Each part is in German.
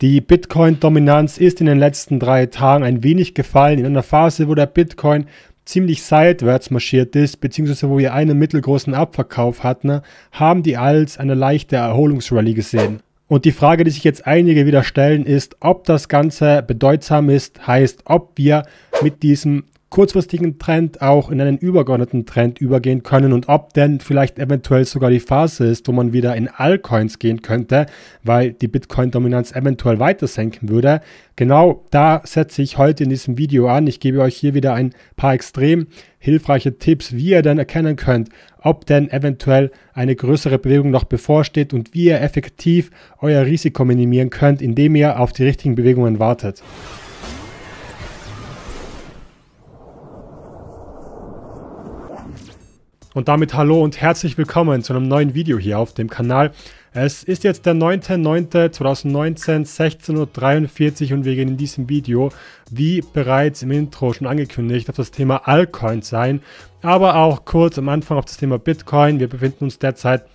Die Bitcoin-Dominanz ist in den letzten drei Tagen ein wenig gefallen, in einer Phase, wo der Bitcoin ziemlich seitwärts marschiert ist, beziehungsweise wo wir einen mittelgroßen Abverkauf hatten, haben die Alts eine leichte Erholungsrallye gesehen. Und die Frage, die sich jetzt einige wieder stellen, ist, ob das Ganze bedeutsam ist, heißt, ob wir mit diesem kurzfristigen Trend auch in einen übergeordneten Trend übergehen können und ob denn vielleicht eventuell sogar die Phase ist, wo man wieder in Altcoins gehen könnte, weil die Bitcoin-Dominanz eventuell weiter senken würde. Genau da setze ich heute in diesem Video an. Ich gebe euch hier wieder ein paar extrem hilfreiche Tipps, wie ihr dann erkennen könnt, ob denn eventuell eine größere Bewegung noch bevorsteht und wie ihr effektiv euer Risiko minimieren könnt, indem ihr auf die richtigen Bewegungen wartet. Und damit hallo und herzlich willkommen zu einem neuen Video hier auf dem Kanal. Es ist jetzt der 9.9.2019, 16.43 Uhr und wir gehen in diesem Video, wie bereits im Intro schon angekündigt, auf das Thema Altcoins sein. aber auch kurz am Anfang auf das Thema Bitcoin. Wir befinden uns derzeit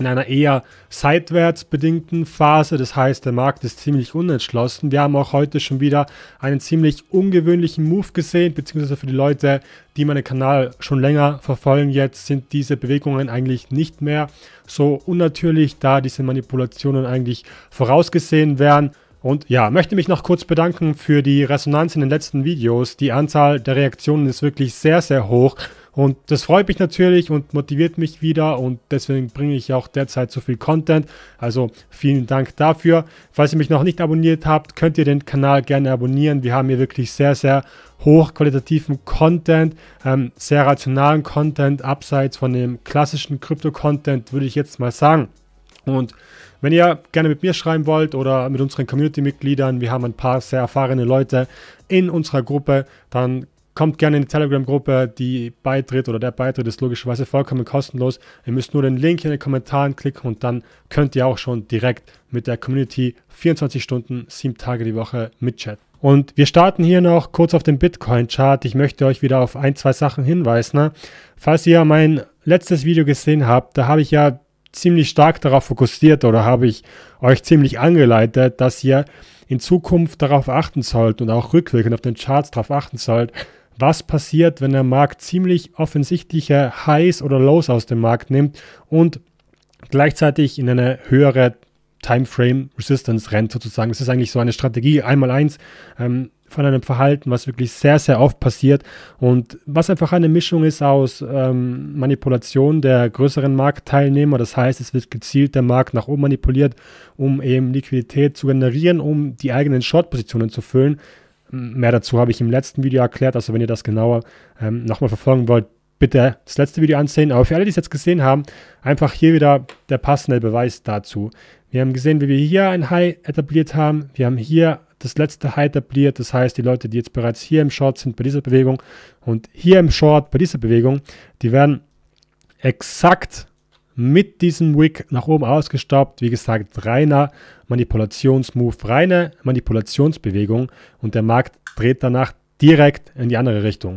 in einer eher seitwärts bedingten Phase. Das heißt, der Markt ist ziemlich unentschlossen. Wir haben auch heute schon wieder einen ziemlich ungewöhnlichen Move gesehen, beziehungsweise für die Leute, die meinen Kanal schon länger verfolgen, jetzt sind diese Bewegungen eigentlich nicht mehr so unnatürlich, da diese Manipulationen eigentlich vorausgesehen werden. Und ja, möchte mich noch kurz bedanken für die Resonanz in den letzten Videos. Die Anzahl der Reaktionen ist wirklich sehr, sehr hoch. Und das freut mich natürlich und motiviert mich wieder und deswegen bringe ich auch derzeit so viel Content. Also vielen Dank dafür. Falls ihr mich noch nicht abonniert habt, könnt ihr den Kanal gerne abonnieren. Wir haben hier wirklich sehr, sehr hochqualitativen Content, ähm, sehr rationalen Content, abseits von dem klassischen Krypto-Content, würde ich jetzt mal sagen. Und wenn ihr gerne mit mir schreiben wollt oder mit unseren Community-Mitgliedern, wir haben ein paar sehr erfahrene Leute in unserer Gruppe, dann kommt gerne in die Telegram-Gruppe, die Beitritt oder der Beitritt ist logischerweise vollkommen kostenlos. Ihr müsst nur den Link in den Kommentaren klicken und dann könnt ihr auch schon direkt mit der Community 24 Stunden, 7 Tage die Woche mitchatten. Und wir starten hier noch kurz auf den Bitcoin-Chart. Ich möchte euch wieder auf ein, zwei Sachen hinweisen. Ne? Falls ihr mein letztes Video gesehen habt, da habe ich ja ziemlich stark darauf fokussiert oder habe ich euch ziemlich angeleitet, dass ihr in Zukunft darauf achten sollt und auch rückwirkend auf den Charts darauf achten sollt, was passiert, wenn der Markt ziemlich offensichtliche Highs oder Lows aus dem Markt nimmt und gleichzeitig in eine höhere Timeframe Resistance rennt sozusagen. Das ist eigentlich so eine Strategie, einmal eins ähm, von einem Verhalten, was wirklich sehr, sehr oft passiert und was einfach eine Mischung ist aus ähm, Manipulation der größeren Marktteilnehmer. Das heißt, es wird gezielt der Markt nach oben manipuliert, um eben Liquidität zu generieren, um die eigenen Short-Positionen zu füllen Mehr dazu habe ich im letzten Video erklärt, also wenn ihr das genauer ähm, nochmal verfolgen wollt, bitte das letzte Video ansehen. Aber für alle, die es jetzt gesehen haben, einfach hier wieder der passende Beweis dazu. Wir haben gesehen, wie wir hier ein High etabliert haben. Wir haben hier das letzte High etabliert. Das heißt, die Leute, die jetzt bereits hier im Short sind bei dieser Bewegung und hier im Short bei dieser Bewegung, die werden exakt mit diesem Wick nach oben ausgestoppt. Wie gesagt, reiner Manipulationsmove, reine Manipulationsbewegung und der Markt dreht danach direkt in die andere Richtung.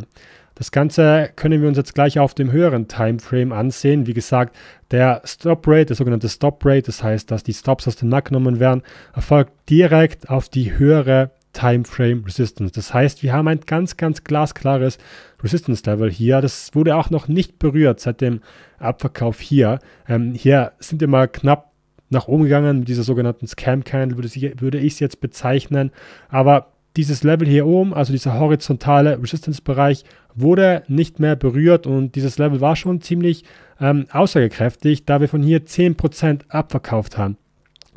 Das Ganze können wir uns jetzt gleich auf dem höheren Timeframe ansehen. Wie gesagt, der Stop Rate, der sogenannte Stop Rate, das heißt, dass die Stops aus dem Markt genommen werden, erfolgt direkt auf die höhere Timeframe Resistance. Das heißt, wir haben ein ganz, ganz glasklares Resistance Level hier. Das wurde auch noch nicht berührt seit dem Abverkauf hier. Ähm, hier sind wir mal knapp nach oben gegangen mit dieser sogenannten Scam Candle, würde, ich es jetzt bezeichnen. Aber dieses Level hier oben, also dieser horizontale Resistance-Bereich, wurde nicht mehr berührt und dieses Level war schon ziemlich ähm, aussagekräftig, da wir von hier 10% abverkauft haben.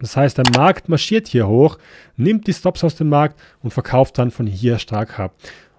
Das heißt, der Markt marschiert hier hoch, nimmt die Stops aus dem Markt und verkauft dann von hier stark ab.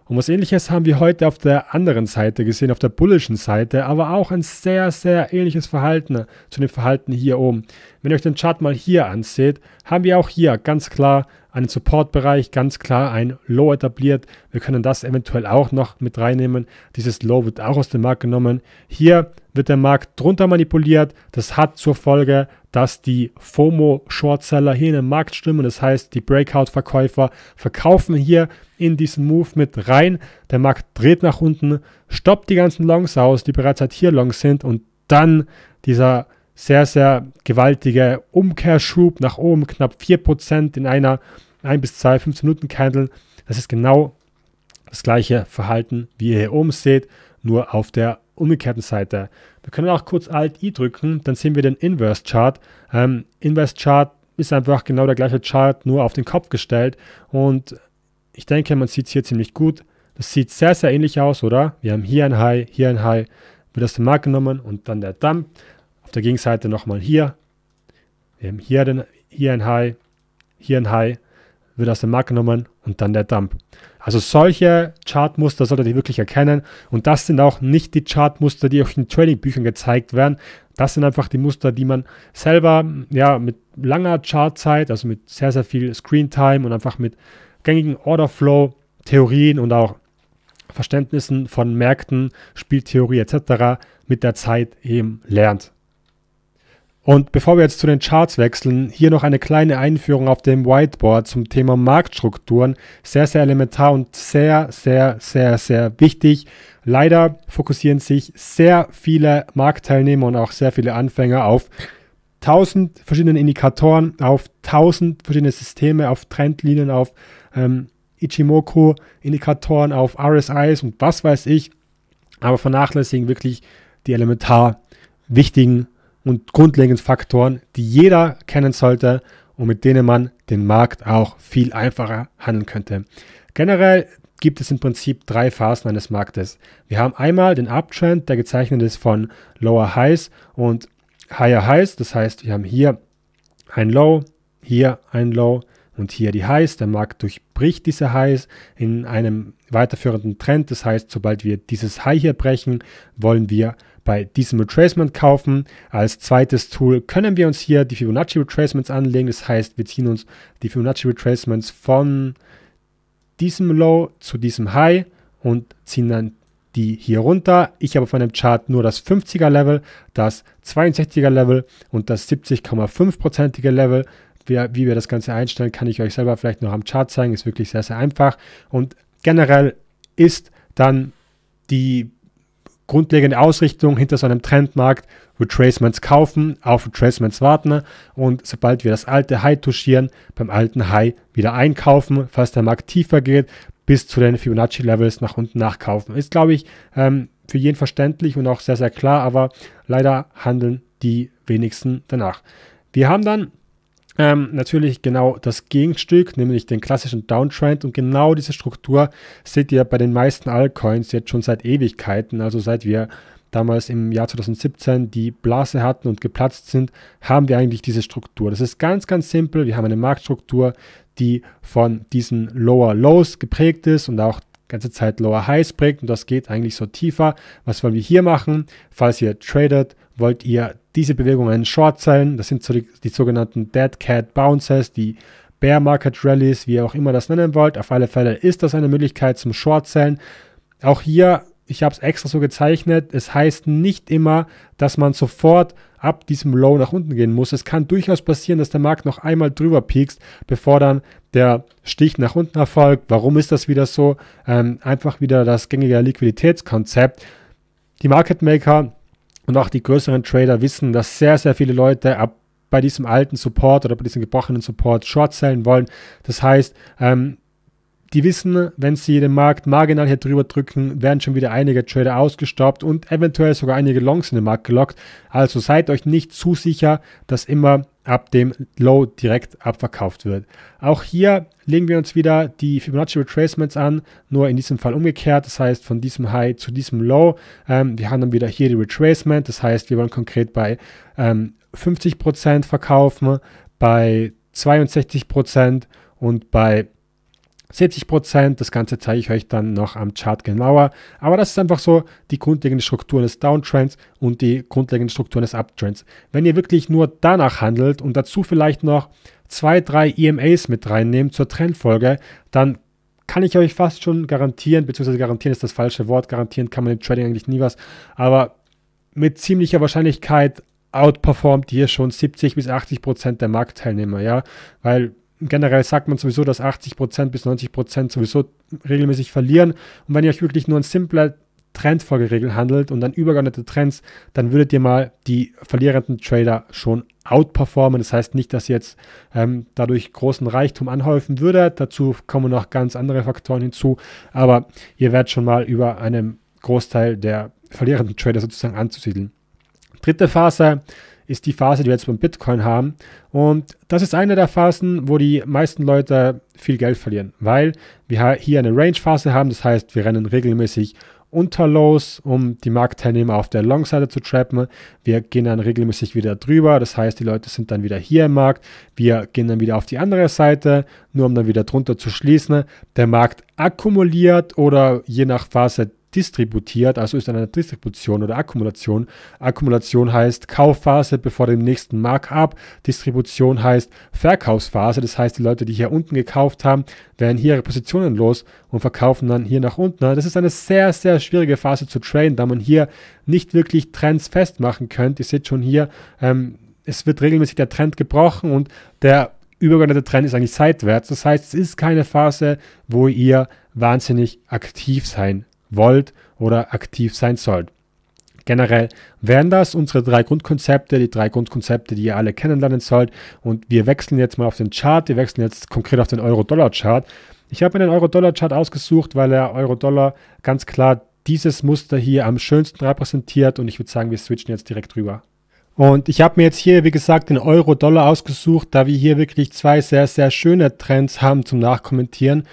Und was ähnliches haben wir heute auf der anderen Seite gesehen, auf der bullischen Seite, aber auch ein sehr, sehr ähnliches Verhalten zu dem Verhalten hier oben. Wenn ihr euch den Chart mal hier anseht, haben wir auch hier ganz klar einen Support-Bereich, ganz klar ein Low etabliert. Wir können das eventuell auch noch mit reinnehmen. Dieses Low wird auch aus dem Markt genommen. Hier wird der Markt drunter manipuliert. Das hat zur Folge, dass die FOMO-Shortseller hier in den Markt stimmen. Das heißt, die Breakout-Verkäufer verkaufen hier in diesen Move mit rein. Der Markt dreht nach unten, stoppt die ganzen Longs aus, die bereits seit hier Longs sind und dann dieser sehr, sehr gewaltige Umkehrschub nach oben, knapp 4% in einer ein bis zwei 15 Minuten Candle. Das ist genau das gleiche Verhalten, wie ihr hier oben seht, nur auf der umgekehrten Seite. Wir können auch kurz Alt-I drücken, dann sehen wir den Inverse-Chart. Ähm, Inverse-Chart ist einfach genau der gleiche Chart, nur auf den Kopf gestellt. Und ich denke, man sieht es hier ziemlich gut. Das sieht sehr, sehr ähnlich aus, oder? Wir haben hier ein High, hier ein High, wird aus dem Markt genommen und dann der Dump. Auf der Gegenseite nochmal hier. Wir haben hier, den, hier ein High, hier ein High wird aus dem Markt genommen und dann der Dump. Also solche Chartmuster solltet ihr wirklich erkennen und das sind auch nicht die Chartmuster, die euch in Trading-Büchern gezeigt werden. Das sind einfach die Muster, die man selber ja, mit langer Chartzeit, also mit sehr, sehr viel Screen-Time und einfach mit gängigen order flow theorien und auch Verständnissen von Märkten, Spieltheorie etc. mit der Zeit eben lernt. Und bevor wir jetzt zu den Charts wechseln, hier noch eine kleine Einführung auf dem Whiteboard zum Thema Marktstrukturen. Sehr, sehr elementar und sehr, sehr, sehr, sehr wichtig. Leider fokussieren sich sehr viele Marktteilnehmer und auch sehr viele Anfänger auf tausend verschiedene Indikatoren, auf tausend verschiedene Systeme, auf Trendlinien, auf ähm, Ichimoku-Indikatoren, auf RSIs und was weiß ich. Aber vernachlässigen wirklich die elementar wichtigen und grundlegenden Faktoren, die jeder kennen sollte und mit denen man den Markt auch viel einfacher handeln könnte. Generell gibt es im Prinzip drei Phasen eines Marktes. Wir haben einmal den Uptrend, der gezeichnet ist von Lower Highs und Higher Highs. Das heißt, wir haben hier ein Low, hier ein Low, und hier die Highs. Der Markt durchbricht diese Highs in einem weiterführenden Trend. Das heißt, sobald wir dieses High hier brechen, wollen wir bei diesem Retracement kaufen. Als zweites Tool können wir uns hier die Fibonacci Retracements anlegen. Das heißt, wir ziehen uns die Fibonacci Retracements von diesem Low zu diesem High und ziehen dann die hier runter. Ich habe von dem Chart nur das 50er Level, das 62er Level und das 70,5%ige Level wie wir das Ganze einstellen, kann ich euch selber vielleicht noch am Chart zeigen. Ist wirklich sehr, sehr einfach. Und generell ist dann die grundlegende Ausrichtung hinter so einem Trendmarkt Retracements kaufen, auf Retracements warten und sobald wir das alte High touchieren, beim alten High wieder einkaufen, falls der Markt tiefer geht, bis zu den Fibonacci-Levels nach unten nachkaufen. Ist, glaube ich, ähm, für jeden verständlich und auch sehr, sehr klar, aber leider handeln die wenigsten danach. Wir haben dann ähm, natürlich genau das Gegenstück, nämlich den klassischen Downtrend. Und genau diese Struktur seht ihr bei den meisten Altcoins jetzt schon seit Ewigkeiten. Also seit wir damals im Jahr 2017 die Blase hatten und geplatzt sind, haben wir eigentlich diese Struktur. Das ist ganz, ganz simpel. Wir haben eine Marktstruktur, die von diesen Lower Lows geprägt ist und auch ganze Zeit Lower Highs prägt und das geht eigentlich so tiefer. Was wollen wir hier machen? Falls ihr tradet, wollt ihr diese Bewegungen short sein. Das sind so die, die sogenannten Dead Cat Bounces, die Bear Market Rallies, wie ihr auch immer das nennen wollt. Auf alle Fälle ist das eine Möglichkeit zum Short Sellen. Auch hier ich habe es extra so gezeichnet. Es heißt nicht immer, dass man sofort ab diesem Low nach unten gehen muss. Es kann durchaus passieren, dass der Markt noch einmal drüber piekst, bevor dann der Stich nach unten erfolgt. Warum ist das wieder so? Ähm, einfach wieder das gängige Liquiditätskonzept. Die Market Maker und auch die größeren Trader wissen, dass sehr, sehr viele Leute ab bei diesem alten Support oder bei diesem gebrochenen Support Short sellen wollen. Das heißt, ähm, die wissen, wenn sie den Markt marginal hier drüber drücken, werden schon wieder einige Trader ausgestoppt und eventuell sogar einige Longs in den Markt gelockt. Also seid euch nicht zu sicher, dass immer ab dem Low direkt abverkauft wird. Auch hier legen wir uns wieder die Fibonacci Retracements an, nur in diesem Fall umgekehrt, das heißt von diesem High zu diesem Low. Ähm, wir haben dann wieder hier die Retracement, das heißt wir wollen konkret bei ähm, 50% verkaufen, bei 62% und bei 70 Das Ganze zeige ich euch dann noch am Chart genauer. Aber das ist einfach so die grundlegende Struktur des Downtrends und die grundlegende Struktur des Uptrends. Wenn ihr wirklich nur danach handelt und dazu vielleicht noch zwei, drei EMAs mit reinnehmt zur Trendfolge, dann kann ich euch fast schon garantieren, beziehungsweise garantieren ist das falsche Wort, garantieren kann man im Trading eigentlich nie was, aber mit ziemlicher Wahrscheinlichkeit outperformt hier schon 70 bis 80 Prozent der Marktteilnehmer, ja, weil generell sagt man sowieso, dass 80% bis 90% sowieso regelmäßig verlieren. Und wenn ihr euch wirklich nur ein simpler Trendfolgeregel handelt und dann übergeordnete Trends, dann würdet ihr mal die verlierenden Trader schon outperformen. Das heißt nicht, dass ihr jetzt ähm, dadurch großen Reichtum anhäufen würdet. Dazu kommen noch ganz andere Faktoren hinzu. Aber ihr werdet schon mal über einem Großteil der verlierenden Trader sozusagen anzusiedeln. Dritte Phase ist die Phase, die wir jetzt beim Bitcoin haben. Und das ist eine der Phasen, wo die meisten Leute viel Geld verlieren, weil wir hier eine Range-Phase haben. Das heißt, wir rennen regelmäßig unter Lows, um die Marktteilnehmer auf der Long-Seite zu trappen. Wir gehen dann regelmäßig wieder drüber, das heißt, die Leute sind dann wieder hier im Markt. Wir gehen dann wieder auf die andere Seite, nur um dann wieder drunter zu schließen. Der Markt akkumuliert oder je nach Phase distributiert, also ist eine Distribution oder Akkumulation. Akkumulation heißt Kaufphase bevor dem nächsten Markup. Distribution heißt Verkaufsphase. Das heißt, die Leute, die hier unten gekauft haben, werden hier ihre Positionen los und verkaufen dann hier nach unten. Also das ist eine sehr, sehr schwierige Phase zu traden, da man hier nicht wirklich Trends festmachen könnte. Ihr seht schon hier, ähm, es wird regelmäßig der Trend gebrochen und der übergeordnete Trend ist eigentlich seitwärts. Das heißt, es ist keine Phase, wo ihr wahnsinnig aktiv sein wollt oder aktiv sein sollt. Generell wären das unsere drei Grundkonzepte, die drei Grundkonzepte, die ihr alle kennenlernen sollt. Und wir wechseln jetzt mal auf den Chart, wir wechseln jetzt konkret auf den Euro-Dollar-Chart. Ich habe mir den Euro-Dollar-Chart ausgesucht, weil der Euro-Dollar ganz klar dieses Muster hier am schönsten repräsentiert und ich würde sagen, wir switchen jetzt direkt rüber. Und ich habe mir jetzt hier, wie gesagt, den Euro-Dollar ausgesucht, da wir hier wirklich zwei sehr, sehr schöne Trends haben zum Nachkommentieren.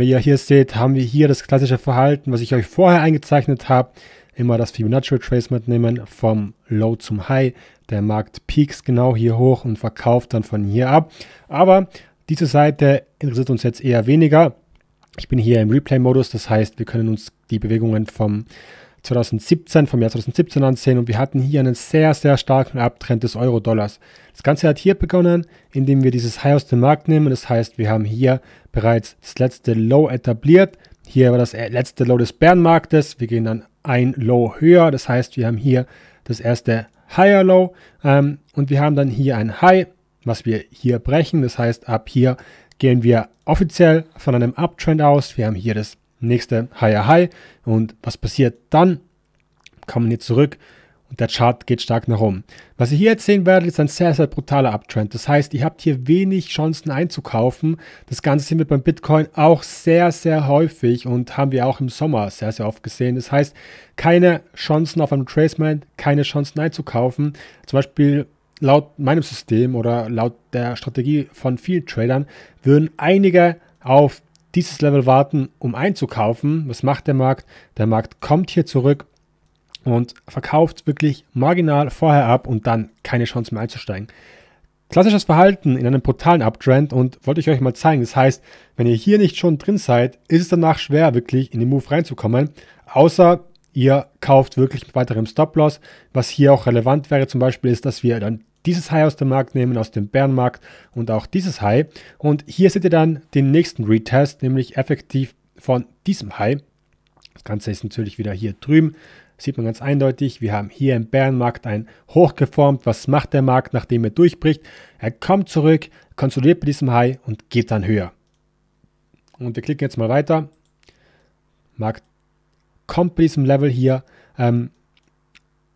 Wie ihr hier seht, haben wir hier das klassische Verhalten, was ich euch vorher eingezeichnet habe. Immer das Fibonacci Retracement nehmen vom Low zum High. Der Markt peaks genau hier hoch und verkauft dann von hier ab. Aber diese Seite interessiert uns jetzt eher weniger. Ich bin hier im Replay-Modus, das heißt, wir können uns die Bewegungen vom 2017, vom Jahr 2017 ansehen und wir hatten hier einen sehr, sehr starken Abtrend des Euro-Dollars. Das Ganze hat hier begonnen, indem wir dieses High aus dem Markt nehmen. Das heißt, wir haben hier bereits das letzte Low etabliert. Hier war das letzte Low des Bärenmarktes. Wir gehen dann ein Low höher. Das heißt, wir haben hier das erste Higher Low ähm, und wir haben dann hier ein High, was wir hier brechen. Das heißt, ab hier gehen wir offiziell von einem Uptrend aus. Wir haben hier das nächste higher high und was passiert dann? Kommen hier zurück und der Chart geht stark nach oben. Was ihr hier jetzt sehen werdet, ist ein sehr, sehr brutaler Uptrend. Das heißt, ihr habt hier wenig Chancen einzukaufen. Das Ganze sehen wir beim Bitcoin auch sehr, sehr häufig und haben wir auch im Sommer sehr, sehr oft gesehen. Das heißt, keine Chancen auf einem Tracement, keine Chancen einzukaufen. Zum Beispiel laut meinem System oder laut der Strategie von vielen Tradern würden einige auf dieses Level warten, um einzukaufen. Was macht der Markt? Der Markt kommt hier zurück und verkauft wirklich marginal vorher ab und dann keine Chance mehr einzusteigen. Klassisches Verhalten in einem brutalen Uptrend und wollte ich euch mal zeigen. Das heißt, wenn ihr hier nicht schon drin seid, ist es danach schwer, wirklich in den Move reinzukommen, außer ihr kauft wirklich mit weiterem Stop-Loss. Was hier auch relevant wäre zum Beispiel ist, dass wir dann dieses High aus dem Markt nehmen, aus dem Bärenmarkt und auch dieses High. Und hier seht ihr dann den nächsten Retest, nämlich effektiv von diesem High. Das Ganze ist natürlich wieder hier drüben. sieht man ganz eindeutig, wir haben hier im Bärenmarkt ein Hoch geformt. Was macht der Markt, nachdem er durchbricht? Er kommt zurück, konsolidiert bei diesem High und geht dann höher. Und wir klicken jetzt mal weiter. Markt kommt bei diesem Level hier ähm,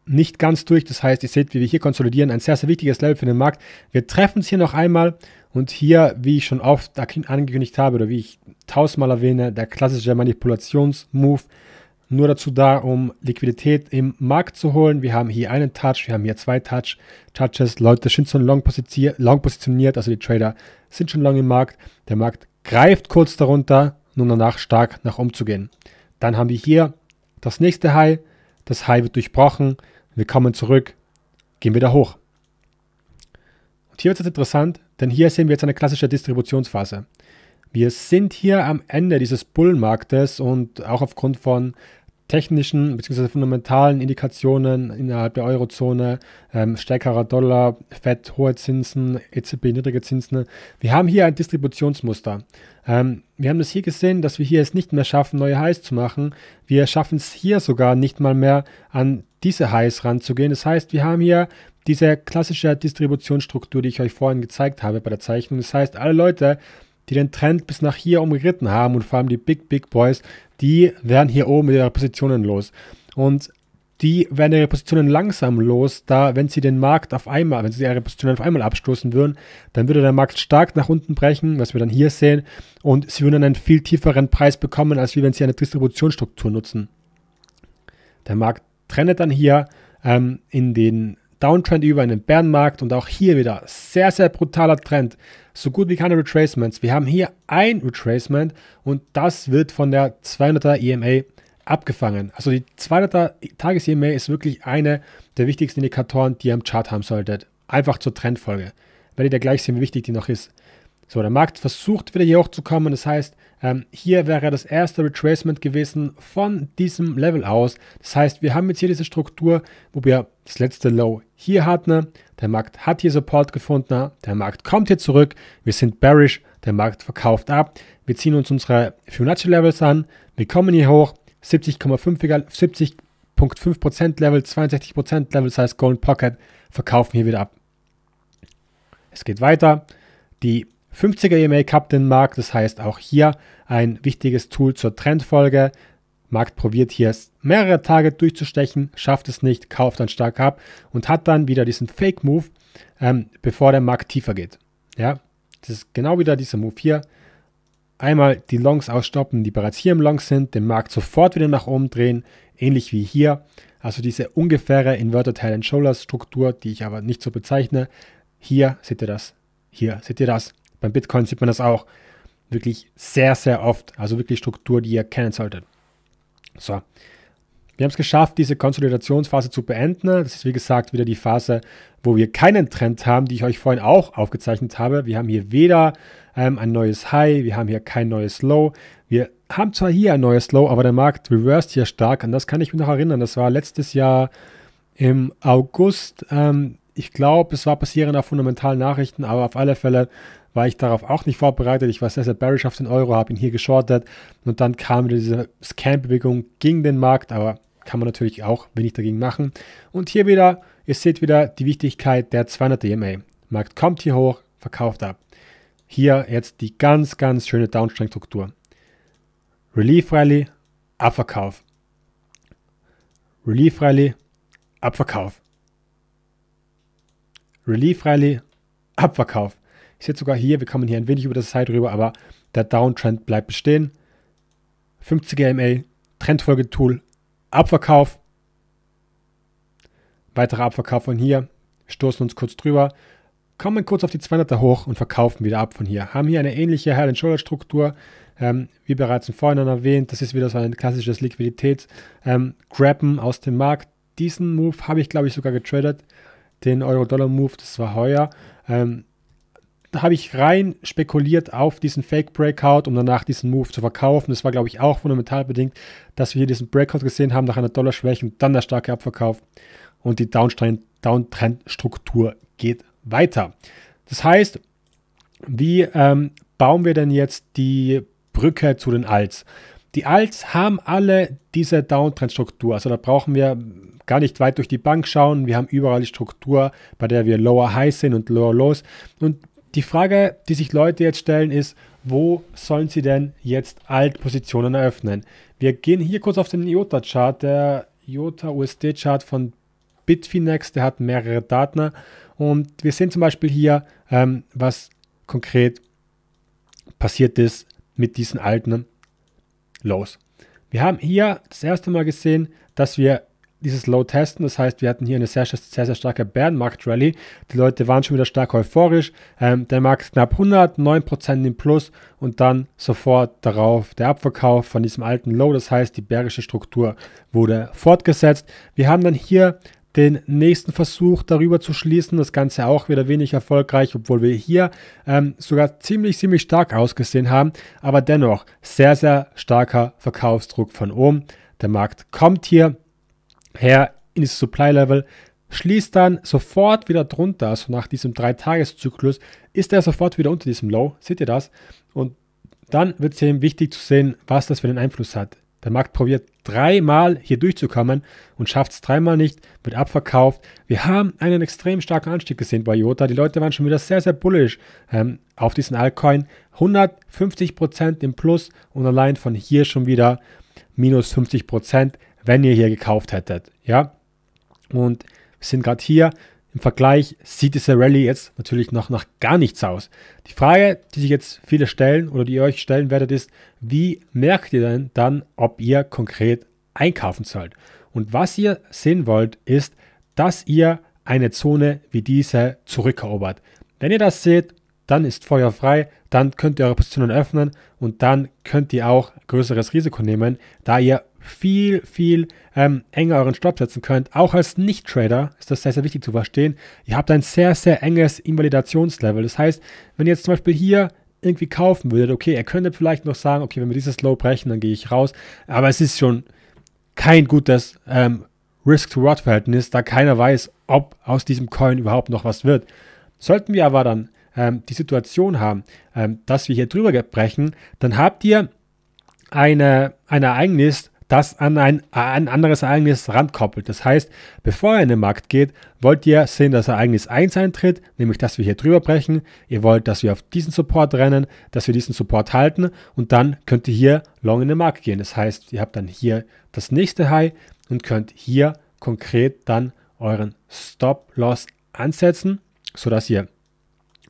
nicht ganz durch. Das heißt, ihr seht, wie wir hier konsolidieren. Ein sehr, sehr wichtiges Level für den Markt. Wir treffen es hier noch einmal. Und hier, wie ich schon oft angekündigt habe oder wie ich tausendmal erwähne, der klassische Manipulationsmove nur dazu da, um Liquidität im Markt zu holen. Wir haben hier einen Touch, wir haben hier zwei Touch, Touches. Leute sind schon long, long positioniert, also die Trader sind schon lange im Markt. Der Markt greift kurz darunter, nun danach stark nach oben zu gehen. Dann haben wir hier das nächste High. Das High wird durchbrochen. Wir kommen zurück, gehen wieder hoch. Und hier wird es jetzt interessant, denn hier sehen wir jetzt eine klassische Distributionsphase. Wir sind hier am Ende dieses Bullmarktes und auch aufgrund von technischen bzw. fundamentalen Indikationen innerhalb der Eurozone, ähm, stärkerer Dollar, FED, hohe Zinsen, EZB, niedrige Zinsen. Wir haben hier ein Distributionsmuster. Ähm, wir haben das hier gesehen, dass wir hier es nicht mehr schaffen, neue Highs zu machen. Wir schaffen es hier sogar nicht mal mehr an diese Highs ranzugehen. Das heißt, wir haben hier diese klassische Distributionsstruktur, die ich euch vorhin gezeigt habe bei der Zeichnung. Das heißt, alle Leute, die den Trend bis nach hier umgeritten haben und vor allem die Big Big Boys, die werden hier oben ihre Positionen los. Und die werden ihre Positionen langsam los, da wenn sie den Markt auf einmal, wenn sie ihre Positionen auf einmal abstoßen würden, dann würde der Markt stark nach unten brechen, was wir dann hier sehen, und sie würden einen viel tieferen Preis bekommen, als wie wenn sie eine Distributionsstruktur nutzen. Der Markt trennt dann hier ähm, in den Downtrend über in den Bärenmarkt und auch hier wieder sehr, sehr brutaler Trend. So gut wie keine Retracements. Wir haben hier ein Retracement und das wird von der 200er EMA abgefangen. Also die 200er Tages-EMA ist wirklich eine der wichtigsten Indikatoren, die ihr im Chart haben solltet. Einfach zur Trendfolge. Werdet ihr gleich sehen, wie wichtig die noch ist. So, der Markt versucht wieder hier hochzukommen. Das heißt, ähm, hier wäre das erste Retracement gewesen von diesem Level aus. Das heißt, wir haben jetzt hier diese Struktur, wo wir das letzte Low hier hatten. Der Markt hat hier Support gefunden. Der Markt kommt hier zurück. Wir sind bearish. Der Markt verkauft ab. Wir ziehen uns unsere Fibonacci Levels an. Wir kommen hier hoch. 70,5 Level, 62% Level, das heißt Golden Pocket, verkaufen hier wieder ab. Es geht weiter. Die 50er EMA den Markt. Das heißt auch hier ein wichtiges Tool zur Trendfolge. Markt probiert hier mehrere Tage durchzustechen, schafft es nicht, kauft dann stark ab und hat dann wieder diesen Fake-Move, ähm, bevor der Markt tiefer geht. Ja, das ist genau wieder dieser Move hier. Einmal die Longs ausstoppen, die bereits hier im Long sind, den Markt sofort wieder nach oben drehen, ähnlich wie hier. Also diese ungefähre Inverted Head and Shoulders Struktur, die ich aber nicht so bezeichne. Hier seht ihr das, hier seht ihr das. Beim Bitcoin sieht man das auch wirklich sehr, sehr oft. Also wirklich Struktur, die ihr kennen solltet. So. Wir haben es geschafft, diese Konsolidationsphase zu beenden. Das ist wie gesagt wieder die Phase, wo wir keinen Trend haben, die ich euch vorhin auch aufgezeichnet habe. Wir haben hier weder ähm, ein neues High, wir haben hier kein neues Low. Wir haben zwar hier ein neues Low, aber der Markt reversed hier stark. An das kann ich mich noch erinnern. Das war letztes Jahr im August. Ähm, ich glaube, es war passieren auf fundamentalen Nachrichten, aber auf alle Fälle war ich darauf auch nicht vorbereitet. Ich war sehr, sehr bearish auf den Euro, habe ihn hier geschortet und dann kam diese scam bewegung gegen den Markt, aber kann man natürlich auch wenig dagegen machen. Und hier wieder, ihr seht wieder die Wichtigkeit der 200 DMA. E Markt kommt hier hoch, verkauft ab. Hier jetzt die ganz, ganz schöne Downstream-Struktur. Relief Rally, Abverkauf. Relief Rally, Abverkauf. Relief Rally, Abverkauf. Ich sehe sogar hier, wir kommen hier ein wenig über das Side rüber, aber der Downtrend bleibt bestehen. 50er MA, Trendfolgetool, Abverkauf. Weiterer Abverkauf von hier. Stoßen uns kurz drüber. Kommen kurz auf die 200er hoch und verkaufen wieder ab von hier. Haben hier eine ähnliche Head and Shoulder Struktur. Ähm, wie bereits im Vorhinein erwähnt, das ist wieder so ein klassisches Liquiditäts-Grappen ähm, aus dem Markt. Diesen Move habe ich, glaube ich, sogar getradet. Den Euro-Dollar-Move, das war heuer. Ähm, habe ich rein spekuliert auf diesen Fake Breakout, um danach diesen Move zu verkaufen. Das war, glaube ich, auch fundamental bedingt, dass wir hier diesen Breakout gesehen haben nach einer Dollarschwäche und dann der starke Abverkauf. Und die Downtrend-Struktur geht weiter. Das heißt, wie ähm, bauen wir denn jetzt die Brücke zu den Alts? Die Alts haben alle diese Downtrend-Struktur. Also da brauchen wir gar nicht weit durch die Bank schauen. Wir haben überall die Struktur, bei der wir Lower High sind und Lower Lows. Und die Frage, die sich Leute jetzt stellen, ist, wo sollen sie denn jetzt Altpositionen eröffnen? Wir gehen hier kurz auf den IOTA-Chart, der IOTA-USD-Chart von Bitfinex, der hat mehrere Daten und wir sehen zum Beispiel hier, ähm, was konkret passiert ist mit diesen alten Lows. Wir haben hier das erste Mal gesehen, dass wir dieses Low testen. Das heißt, wir hatten hier eine sehr, sehr, sehr starke Bärenmarkt-Rally. Die Leute waren schon wieder stark euphorisch. Ähm, der Markt knapp 109% im Plus und dann sofort darauf der Abverkauf von diesem alten Low. Das heißt, die bärische Struktur wurde fortgesetzt. Wir haben dann hier den nächsten Versuch darüber zu schließen. Das Ganze auch wieder wenig erfolgreich, obwohl wir hier ähm, sogar ziemlich, ziemlich stark ausgesehen haben. Aber dennoch sehr, sehr starker Verkaufsdruck von oben. Der Markt kommt hier her in das Supply Level, schließt dann sofort wieder drunter, also nach diesem 3-Tages-Zyklus ist er sofort wieder unter diesem Low, seht ihr das? Und dann wird es eben wichtig zu sehen, was das für einen Einfluss hat. Der Markt probiert dreimal hier durchzukommen und schafft es dreimal nicht, wird abverkauft. Wir haben einen extrem starken Anstieg gesehen bei IOTA. Die Leute waren schon wieder sehr, sehr bullish ähm, auf diesen Altcoin. 150% im Plus und allein von hier schon wieder minus 50% wenn ihr hier gekauft hättet. Ja, und wir sind gerade hier. Im Vergleich sieht diese Rallye jetzt natürlich noch nach gar nichts aus. Die Frage, die sich jetzt viele stellen oder die ihr euch stellen werdet, ist, wie merkt ihr denn dann, ob ihr konkret einkaufen sollt? Und was ihr sehen wollt, ist, dass ihr eine Zone wie diese zurückerobert. Wenn ihr das seht, dann ist Feuer frei, dann könnt ihr eure Positionen öffnen und dann könnt ihr auch größeres Risiko nehmen, da ihr viel, viel ähm, enger euren Stop setzen könnt. Auch als Nicht-Trader ist das sehr, sehr wichtig zu verstehen. Ihr habt ein sehr, sehr enges Invalidationslevel. Das heißt, wenn ihr jetzt zum Beispiel hier irgendwie kaufen würdet, okay, ihr könntet vielleicht noch sagen, okay, wenn wir dieses Low brechen, dann gehe ich raus. Aber es ist schon kein gutes ähm, Risk-to-Rot-Verhältnis, da keiner weiß, ob aus diesem Coin überhaupt noch was wird. Sollten wir aber dann ähm, die Situation haben, ähm, dass wir hier drüber brechen, dann habt ihr eine, ein Ereignis, das an ein, an anderes Ereignis rankoppelt. Das heißt, bevor ihr in den Markt geht, wollt ihr sehen, dass Ereignis 1 eintritt, nämlich dass wir hier drüber brechen. Ihr wollt, dass wir auf diesen Support rennen, dass wir diesen Support halten und dann könnt ihr hier long in den Markt gehen. Das heißt, ihr habt dann hier das nächste High und könnt hier konkret dann euren Stop-Loss ansetzen, sodass ihr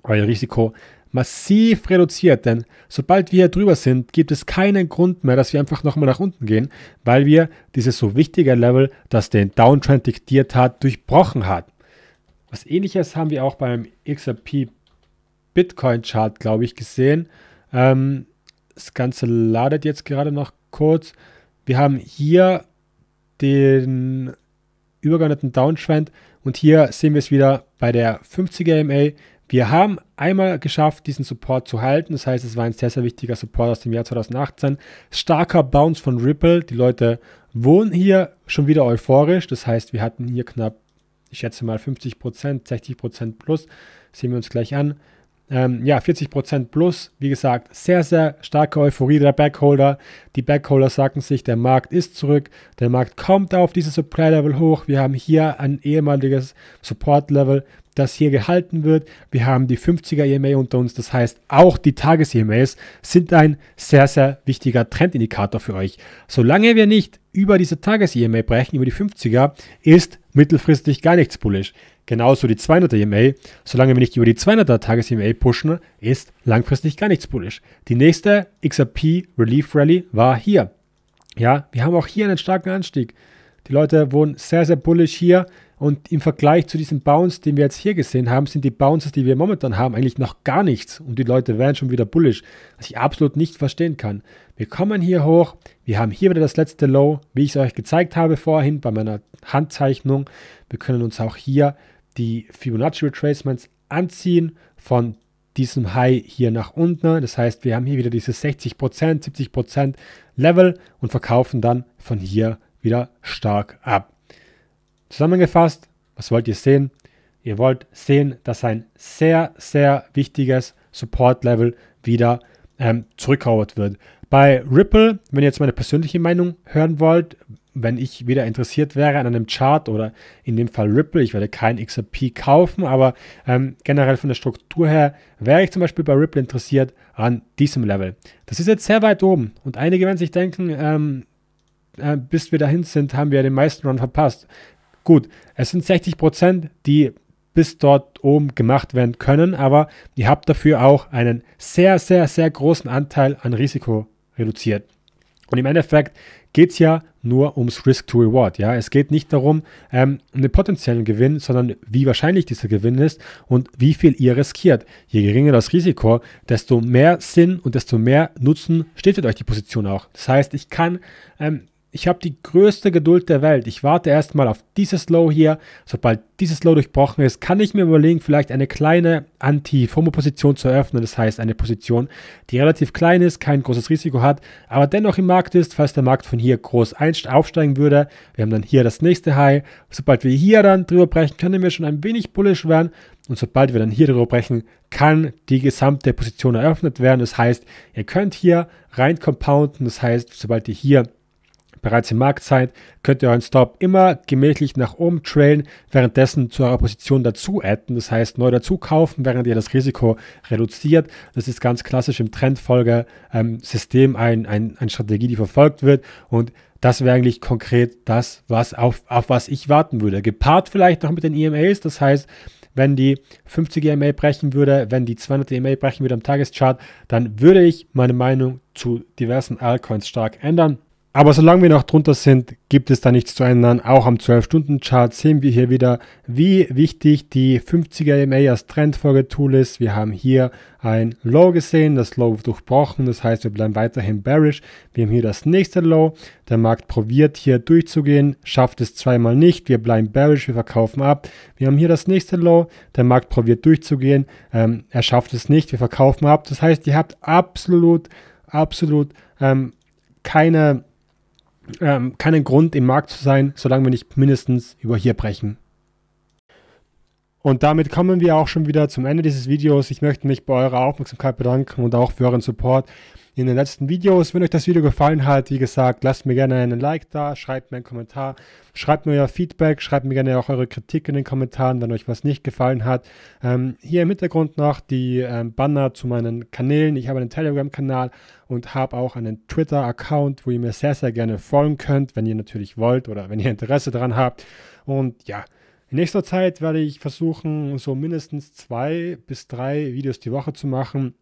euer Risiko massiv reduziert, denn sobald wir hier drüber sind, gibt es keinen Grund mehr, dass wir einfach nochmal nach unten gehen, weil wir dieses so wichtige Level, das den Downtrend diktiert hat, durchbrochen hat. Was ähnliches haben wir auch beim XRP Bitcoin Chart, glaube ich, gesehen. Ähm, das Ganze ladet jetzt gerade noch kurz. Wir haben hier den übergeordneten Downtrend und hier sehen wir es wieder bei der 50er MA. Wir haben einmal geschafft, diesen Support zu halten. Das heißt, es war ein sehr, sehr wichtiger Support aus dem Jahr 2018. Starker Bounce von Ripple. Die Leute wohnen hier schon wieder euphorisch. Das heißt, wir hatten hier knapp, ich schätze mal 50%, 60% plus. Das sehen wir uns gleich an. Ähm, ja, 40% plus. Wie gesagt, sehr, sehr starke Euphorie der Backholder. Die Backholder sagten sich, der Markt ist zurück. Der Markt kommt auf dieses Supply-Level hoch. Wir haben hier ein ehemaliges Support-Level das hier gehalten wird. Wir haben die 50er EMA unter uns, das heißt auch die Tages-EMAs sind ein sehr, sehr wichtiger Trendindikator für euch. Solange wir nicht über diese Tages-EMA brechen, über die 50er, ist mittelfristig gar nichts bullish. Genauso die 200er EMA, solange wir nicht über die 200er Tages-EMA pushen, ist langfristig gar nichts bullish. Die nächste XRP Relief Rally war hier. Ja, wir haben auch hier einen starken Anstieg. Die Leute wurden sehr, sehr bullish hier. Und im Vergleich zu diesem Bounce, den wir jetzt hier gesehen haben, sind die Bounces, die wir momentan haben, eigentlich noch gar nichts. Und die Leute wären schon wieder bullish, was ich absolut nicht verstehen kann. Wir kommen hier hoch, wir haben hier wieder das letzte Low, wie ich es euch gezeigt habe vorhin bei meiner Handzeichnung. Wir können uns auch hier die Fibonacci Retracements anziehen von diesem High hier nach unten. Das heißt, wir haben hier wieder dieses 60%, 70% Level und verkaufen dann von hier wieder stark ab. Zusammengefasst, was wollt ihr sehen? Ihr wollt sehen, dass ein sehr, sehr wichtiges Support-Level wieder ähm, zurückerobert wird. Bei Ripple, wenn ihr jetzt meine persönliche Meinung hören wollt, wenn ich wieder interessiert wäre an einem Chart oder in dem Fall Ripple, ich werde kein XRP kaufen, aber ähm, generell von der Struktur her wäre ich zum Beispiel bei Ripple interessiert an diesem Level. Das ist jetzt sehr weit oben und einige werden sich denken, ähm, äh, bis wir dahin sind, haben wir den meisten Run verpasst. Gut, es sind 60 Prozent, die bis dort oben gemacht werden können, aber ihr habt dafür auch einen sehr, sehr, sehr großen Anteil an Risiko reduziert. Und im Endeffekt geht es ja nur ums Risk to Reward. Ja? Es geht nicht darum, ähm, um potenziellen Gewinn, sondern wie wahrscheinlich dieser Gewinn ist und wie viel ihr riskiert. Je geringer das Risiko, desto mehr Sinn und desto mehr Nutzen steht euch die Position auch. Das heißt, ich kann ähm, ich habe die größte Geduld der Welt. Ich warte erstmal auf dieses Low hier. Sobald dieses Low durchbrochen ist, kann ich mir überlegen, vielleicht eine kleine Anti-FOMO-Position zu eröffnen. Das heißt, eine Position, die relativ klein ist, kein großes Risiko hat, aber dennoch im Markt ist, falls der Markt von hier groß aufsteigen würde. Wir haben dann hier das nächste High. Sobald wir hier dann drüber brechen, können wir schon ein wenig bullish werden. Und sobald wir dann hier drüber brechen, kann die gesamte Position eröffnet werden. Das heißt, ihr könnt hier rein compounden. Das heißt, sobald ihr hier Bereits im in Marktzeit könnt ihr euren Stop immer gemächlich nach oben trailen, währenddessen zu eurer Position dazu adden, das heißt neu dazu kaufen, während ihr das Risiko reduziert. Das ist ganz klassisch im Trendfolger-System ähm, ein, ein, eine Strategie, die verfolgt wird und das wäre eigentlich konkret das, was auf, auf was ich warten würde. Gepaart vielleicht noch mit den EMAs, das heißt, wenn die 50 EMA brechen würde, wenn die 200 EMA brechen würde am Tageschart, dann würde ich meine Meinung zu diversen Altcoins stark ändern. Aber solange wir noch drunter sind, gibt es da nichts zu ändern. Auch am 12-Stunden-Chart sehen wir hier wieder, wie wichtig die 50er EMA als Trendfolge-Tool ist. Wir haben hier ein Low gesehen, das Low durchbrochen, das heißt, wir bleiben weiterhin bearish. Wir haben hier das nächste Low. Der Markt probiert hier durchzugehen, schafft es zweimal nicht. Wir bleiben bearish, wir verkaufen ab. Wir haben hier das nächste Low. Der Markt probiert durchzugehen, ähm, er schafft es nicht, wir verkaufen ab. Das heißt, ihr habt absolut, absolut ähm, keine ähm, keinen Grund, im Markt zu sein, solange wir nicht mindestens über hier brechen. Und damit kommen wir auch schon wieder zum Ende dieses Videos. Ich möchte mich bei eurer Aufmerksamkeit bedanken und auch für euren Support in den letzten Videos. Wenn euch das Video gefallen hat, wie gesagt, lasst mir gerne einen Like da, schreibt mir einen Kommentar, schreibt mir euer Feedback, schreibt mir gerne auch eure Kritik in den Kommentaren, wenn euch was nicht gefallen hat. Ähm, hier im Hintergrund noch die ähm, Banner zu meinen Kanälen. Ich habe einen Telegram-Kanal und habe auch einen Twitter-Account, wo ihr mir sehr, sehr gerne folgen könnt, wenn ihr natürlich wollt oder wenn ihr Interesse daran habt. Und ja, in nächster Zeit werde ich versuchen, so mindestens zwei bis drei Videos die Woche zu machen.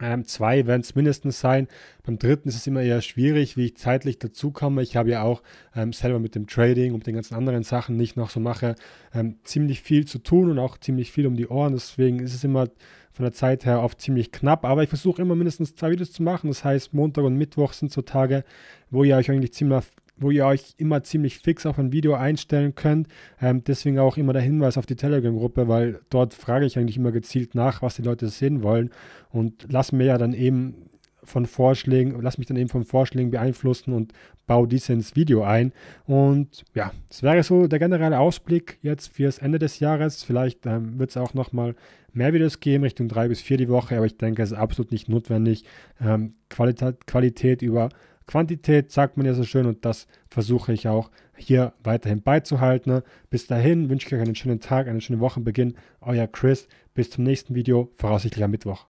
Ähm, zwei werden es mindestens sein. Beim dritten ist es immer eher schwierig, wie ich zeitlich dazukomme. Ich habe ja auch ähm, selber mit dem Trading und den ganzen anderen Sachen, die ich noch so mache, ähm, ziemlich viel zu tun und auch ziemlich viel um die Ohren. Deswegen ist es immer von der Zeit her oft ziemlich knapp. Aber ich versuche immer mindestens zwei Videos zu machen. Das heißt, Montag und Mittwoch sind so Tage, wo ihr euch eigentlich ziemlich, wo ihr euch immer ziemlich fix auf ein Video einstellen könnt. Ähm, deswegen auch immer der Hinweis auf die Telegram-Gruppe, weil dort frage ich eigentlich immer gezielt nach, was die Leute sehen wollen und lasse mir ja dann eben von Vorschlägen, lass mich dann eben von Vorschlägen beeinflussen und baue diese ins Video ein. Und ja, das wäre so der generelle Ausblick jetzt fürs Ende des Jahres. Vielleicht ähm, wird es auch nochmal mehr Videos geben, Richtung drei bis vier die Woche, aber ich denke, es ist absolut nicht notwendig, ähm, Qualität, Qualität über Quantität sagt man ja so schön und das versuche ich auch hier weiterhin beizuhalten. Ne? Bis dahin wünsche ich euch einen schönen Tag, einen schönen Wochenbeginn. Euer Chris. Bis zum nächsten Video, voraussichtlich am Mittwoch.